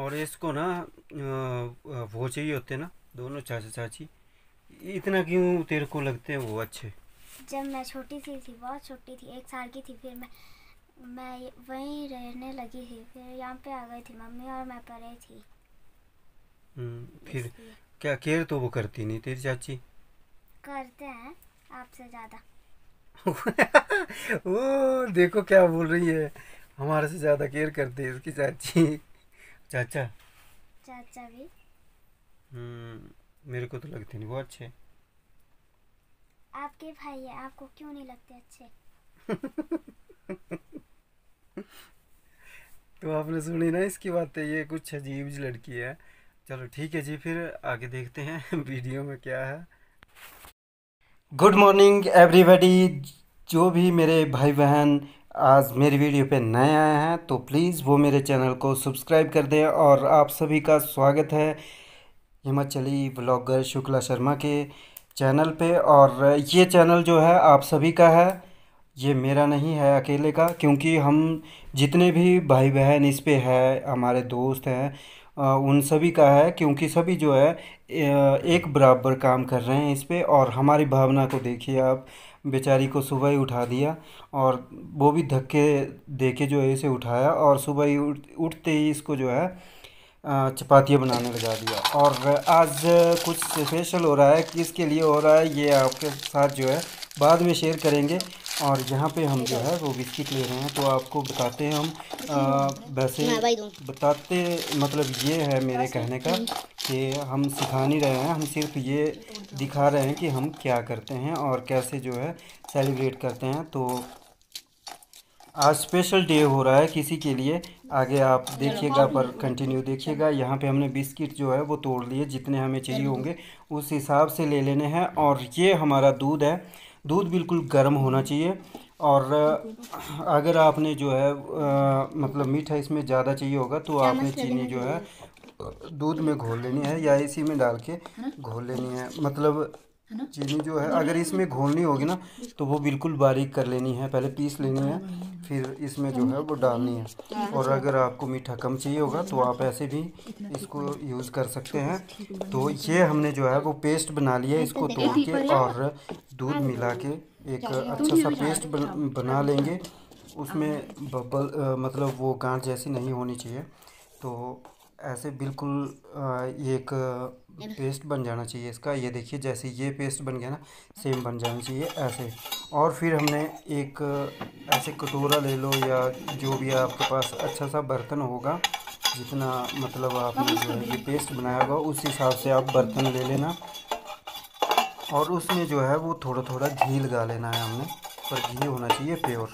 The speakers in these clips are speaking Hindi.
और इसको ना वो चाहिए होते ना दोनों चाचा चाची इतना क्यों तेरे को लगते हैं वो अच्छे जब मैं छोटी सी थी बहुत छोटी थी एक साल की थी फिर मैं मैं वहीं रहने लगी थी फिर यहाँ पे आ गई थी मम्मी और मैं पढ़े थी हम्म, फिर क्या केयर तो वो करती नहीं तेरी चाची करते हैं आपसे ज़्यादा ओ देखो क्या बोल रही है हमारे से ज़्यादा केयर करती है इसकी चाची चाचा चाचा भी हम्म मेरे को तो लगते नहीं वो अच्छे आपके भाई है आपको क्यों नहीं लगते अच्छे तो आपने सुनी ना इसकी बातें ये कुछ अजीब जी लड़की है चलो ठीक है जी फिर आगे देखते हैं वीडियो में क्या है गुड मॉर्निंग एवरीबडी जो भी मेरे भाई बहन आज मेरी वीडियो पे नए आए हैं तो प्लीज़ वो मेरे चैनल को सब्सक्राइब कर दें और आप सभी का स्वागत है हिमाचली ब्लॉगर शुक्ला शर्मा के चैनल पे और ये चैनल जो है आप सभी का है ये मेरा नहीं है अकेले का क्योंकि हम जितने भी भाई बहन इस पे है हमारे दोस्त हैं उन सभी का है क्योंकि सभी जो है एक बराबर काम कर रहे हैं इस पे और हमारी भावना को देखिए आप बेचारी को सुबह ही उठा दिया और वो भी धक्के दे के जो है इसे उठाया और सुबह ही उठ उठते ही इसको जो है चपातियाँ बनाने लगा दिया और आज कुछ स्पेशल हो रहा है किसके लिए हो रहा है ये आपके साथ जो है बाद में शेयर करेंगे और यहाँ पे हम जो है वो बिस्किट ले रहे हैं तो आपको बताते हैं हम आ, वैसे बताते मतलब ये है मेरे कहने का कि हम सिखा नहीं रहे हैं हम सिर्फ ये दिखा रहे हैं कि हम क्या करते हैं और कैसे जो है सेलिब्रेट करते हैं तो आज स्पेशल डे हो रहा है किसी के लिए आगे आप देखिएगा पर कंटिन्यू देखिएगा यहाँ पे हमने बिस्किट जो है वो तोड़ लिए जितने हमें चाहिए होंगे उस हिसाब से ले लेने हैं और ये हमारा दूध है दूध बिल्कुल गर्म होना चाहिए और अगर आपने जो है आ, मतलब मीठा इसमें ज़्यादा चाहिए होगा तो आपने चीनी जो है दूध में घोल लेनी है या इसी में डाल के घोल लेनी है मतलब चीनी जो है अगर इसमें घोलनी होगी ना तो वो बिल्कुल बारीक कर लेनी है पहले पीस लेनी है फिर इसमें जो है वो डालनी है और अगर आपको मीठा कम चाहिए होगा तो आप ऐसे भी इसको यूज़ कर सकते हैं तो ये हमने जो है वो पेस्ट बना लिया इसको तोड़ के और दूध मिला के एक अच्छा सा पेस्ट बना लेंगे उसमें बबल मतलब वो गांठ जैसी नहीं होनी चाहिए तो ऐसे बिल्कुल ये एक पेस्ट बन जाना चाहिए इसका ये देखिए जैसे ये पेस्ट बन गया ना सेम बन जाना चाहिए ऐसे और फिर हमने एक ऐसे कटोरा ले लो या जो भी आपके पास अच्छा सा बर्तन होगा जितना मतलब आपने जो है ये पेस्ट बनाया होगा उस हिसाब से आप बर्तन ले लेना और उसमें जो है वो थोड़ा थोड़ा घी लगा लेना है हमने पर घी होना चाहिए प्योर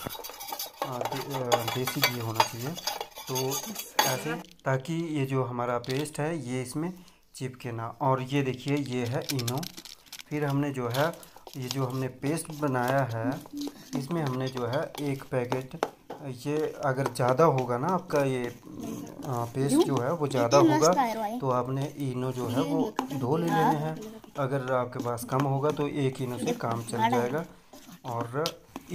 देसी घी होना चाहिए तो ऐसे ताकि ये जो हमारा पेस्ट है ये इसमें चिपके ना और ये देखिए ये है इनो फिर हमने जो है ये जो हमने पेस्ट बनाया है इसमें हमने जो है एक पैकेट ये अगर ज़्यादा होगा ना आपका ये पेस्ट जो है वो ज़्यादा होगा तो आपने इनो जो है वो दो ले हाँ। लेने हैं अगर आपके पास कम होगा तो एक इनो से काम चल जाएगा और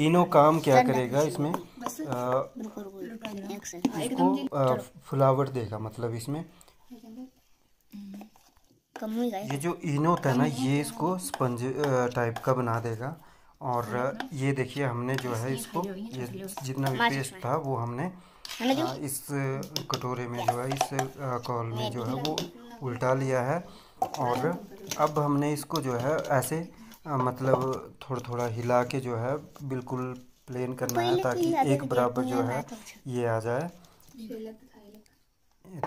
इनो काम क्या करेगा इसमें हाँ, इसको फ्लावर देगा मतलब इसमें हम्म। ये जो इनो था ना ये इसको स्पंज टाइप का बना देगा और हाँ, हाँ। ये देखिए हमने जो है इसको ये जितना भी पेस्ट था वो हमने इस कटोरे में जो है इस कॉल में जो है वो उल्टा लिया है और अब हमने इसको जो है ऐसे मतलब थोड़ा थोड़ा हिला के जो है बिल्कुल प्लेन करना है ताकि एक बराबर जो है ये आ जाए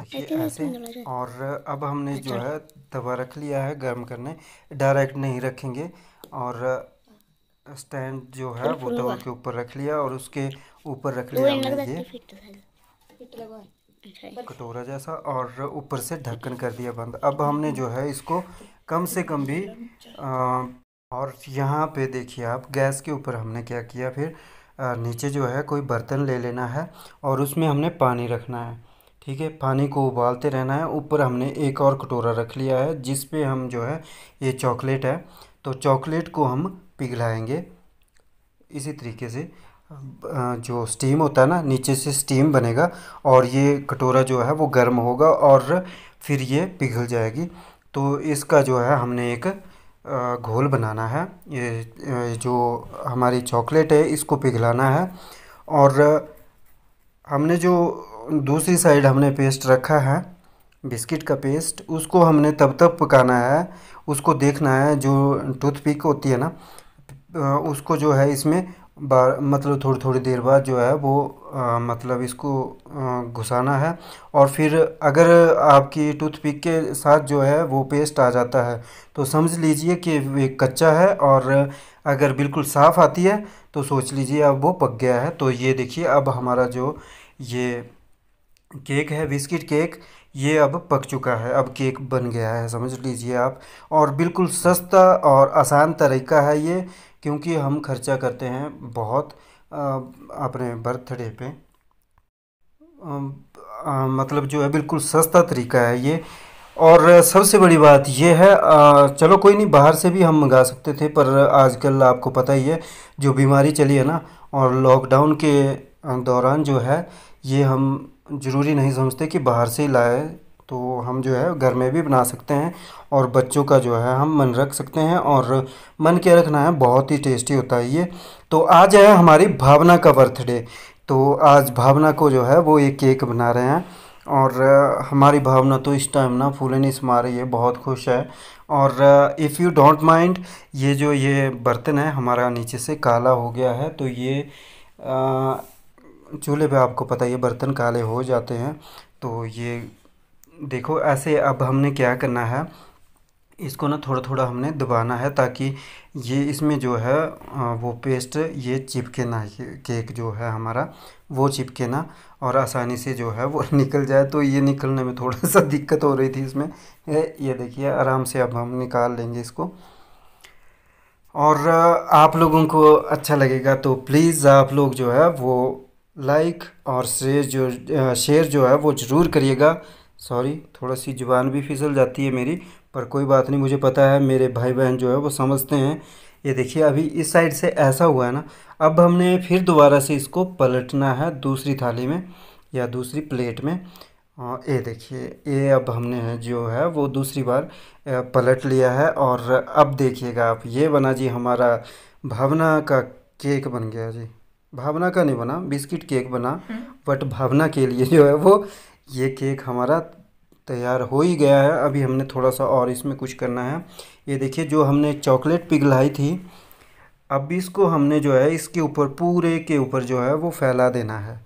देखिए ऐसे और अब हमने अच्छा। जो है तवा रख लिया है गर्म करने डायरेक्ट नहीं रखेंगे और स्टैंड जो है वो दवा के ऊपर रख लिया और उसके ऊपर रख लिया हमने ये तो अच्छा। कटोरा जैसा और ऊपर से ढक्कन कर दिया बंद अब हमने जो है इसको कम से कम भी आ, अच्छा। और यहाँ पे देखिए आप गैस के ऊपर हमने क्या किया फिर नीचे जो है कोई बर्तन ले लेना है और उसमें हमने पानी रखना है ठीक है पानी को उबालते रहना है ऊपर हमने एक और कटोरा रख लिया है जिस पे हम जो है ये चॉकलेट है तो चॉकलेट को हम पिघलाएंगे इसी तरीके से जो स्टीम होता है ना नीचे से स्टीम बनेगा और ये कटोरा जो है वो गर्म होगा और फिर ये पिघल जाएगी तो इसका जो है हमने एक घोल बनाना है ये जो हमारी चॉकलेट है इसको पिघलाना है और हमने जो दूसरी साइड हमने पेस्ट रखा है बिस्किट का पेस्ट उसको हमने तब तक पकाना है उसको देखना है जो टूथपिक होती है ना उसको जो है इसमें बार मतलब थोड़ी थोड़ी देर बाद जो है वो आ, मतलब इसको घुसाना है और फिर अगर आपकी टूथपिक के साथ जो है वो पेस्ट आ जाता है तो समझ लीजिए कि वे कच्चा है और अगर बिल्कुल साफ़ आती है तो सोच लीजिए अब वो पक गया है तो ये देखिए अब हमारा जो ये केक है बिस्किट केक ये अब पक चुका है अब केक बन गया है समझ लीजिए आप और बिल्कुल सस्ता और आसान तरीका है ये क्योंकि हम खर्चा करते हैं बहुत अपने बर्थडे पे आ, मतलब जो है बिल्कुल सस्ता तरीका है ये और सबसे बड़ी बात यह है आ, चलो कोई नहीं बाहर से भी हम मंगा सकते थे पर आजकल आपको पता ही है जो बीमारी चली है ना और लॉकडाउन के दौरान जो है ये हम ज़रूरी नहीं समझते कि बाहर से ही लाए तो हम जो है घर में भी बना सकते हैं और बच्चों का जो है हम मन रख सकते हैं और मन क्या रखना है बहुत ही टेस्टी होता है ये तो आज है हमारी भावना का बर्थडे तो आज भावना को जो है वो ये केक बना रहे हैं और हमारी भावना तो इस टाइम ना नहीं समा रही है बहुत खुश है और इफ़ यू डोंट माइंड ये जो ये बर्तन है हमारा नीचे से काला हो गया है तो ये आ, चूल्हे पे आपको पता ही है बर्तन काले हो जाते हैं तो ये देखो ऐसे अब हमने क्या करना है इसको ना थोड़ा थोड़ा हमने दबाना है ताकि ये इसमें जो है वो पेस्ट ये चिपके ना केक जो है हमारा वो चिपके ना और आसानी से जो है वो निकल जाए तो ये निकलने में थोड़ा सा दिक्कत हो रही थी इसमें ये देखिए आराम से अब हम निकाल लेंगे इसको और आप लोगों को अच्छा लगेगा तो प्लीज़ आप लोग जो है वो लाइक और शेयर जो शेयर जो है वो ज़रूर करिएगा सॉरी थोड़ा सी ज़ुबान भी फिसल जाती है मेरी पर कोई बात नहीं मुझे पता है मेरे भाई बहन जो है वो समझते हैं ये देखिए अभी इस साइड से ऐसा हुआ है ना अब हमने फिर दोबारा से इसको पलटना है दूसरी थाली में या दूसरी प्लेट में और ये देखिए ये अब हमने जो है वो दूसरी बार पलट लिया है और अब देखिएगा आप ये बना जी हमारा भावना का केक बन गया जी भावना का नहीं बना बिस्किट केक बना हम्म। बट भावना के लिए जो है वो ये केक हमारा तैयार हो ही गया है अभी हमने थोड़ा सा और इसमें कुछ करना है ये देखिए जो हमने चॉकलेट पिघलाई थी अब इसको हमने जो है इसके ऊपर पूरे के ऊपर जो है वो फैला देना है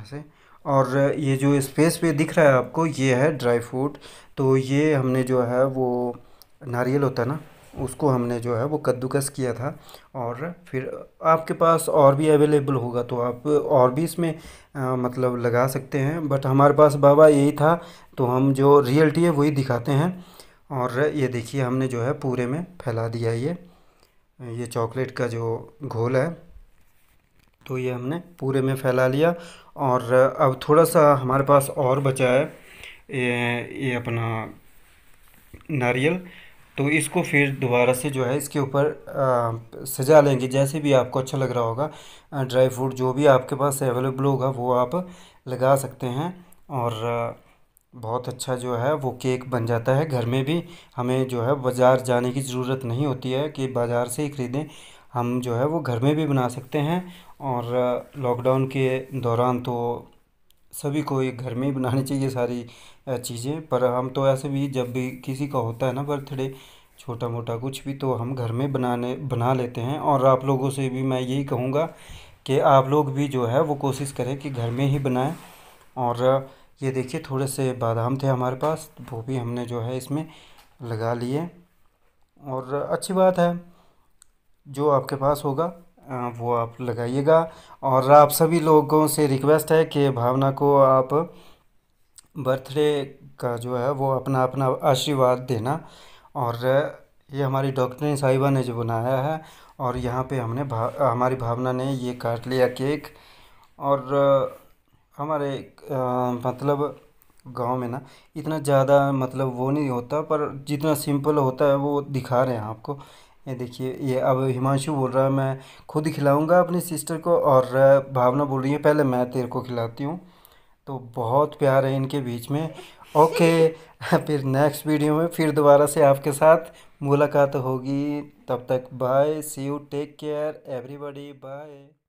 ऐसे और ये जो स्पेस पे दिख रहा है आपको ये है ड्राई फ्रूट तो ये हमने जो है वो नारियल होता है ना उसको हमने जो है वो कद्दूकस किया था और फिर आपके पास और भी अवेलेबल होगा तो आप और भी इसमें आ, मतलब लगा सकते हैं बट हमारे पास बाबा यही था तो हम जो रियलिटी है वही दिखाते हैं और ये देखिए हमने जो है पूरे में फैला दिया ये ये चॉकलेट का जो घोल है तो ये हमने पूरे में फैला लिया और अब थोड़ा सा हमारे पास और बचा है ये ये अपना नारियल तो इसको फिर दोबारा से जो है इसके ऊपर सजा लेंगे जैसे भी आपको अच्छा लग रहा होगा ड्राई फ्रूट जो भी आपके पास अवेलेबल होगा वो आप लगा सकते हैं और बहुत अच्छा जो है वो केक बन जाता है घर में भी हमें जो है बाज़ार जाने की ज़रूरत नहीं होती है कि बाज़ार से ही ख़रीदें हम जो है वो घर में भी बना सकते हैं और लॉकडाउन के दौरान तो सभी को एक घर में ही बनानी चाहिए सारी चीज़ें पर हम तो ऐसे भी जब भी किसी का होता है ना बर्थडे छोटा मोटा कुछ भी तो हम घर में बनाने बना लेते हैं और आप लोगों से भी मैं यही कहूँगा कि आप लोग भी जो है वो कोशिश करें कि घर में ही बनाएं और ये देखिए थोड़े से बादाम थे हमारे पास वो भी हमने जो है इसमें लगा लिए और अच्छी बात है जो आपके पास होगा वो आप लगाइएगा और आप सभी लोगों से रिक्वेस्ट है कि भावना को आप बर्थडे का जो है वो अपना अपना आशीर्वाद देना और ये हमारी डॉक्टर साहिबा ने जो बनाया है और यहाँ पे हमने भा हमारी भावना ने ये काट लिया केक और हमारे आ, मतलब गांव में ना इतना ज़्यादा मतलब वो नहीं होता पर जितना सिंपल होता है वो दिखा रहे हैं आपको ये देखिए ये अब हिमांशु बोल रहा है मैं खुद खिलाऊंगा अपनी सिस्टर को और भावना बोल रही है पहले मैं तेरे को खिलाती हूँ तो बहुत प्यार है इनके बीच में ओके फिर नेक्स्ट वीडियो में फिर दोबारा से आपके साथ मुलाकात होगी तब तक bye see you take care everybody bye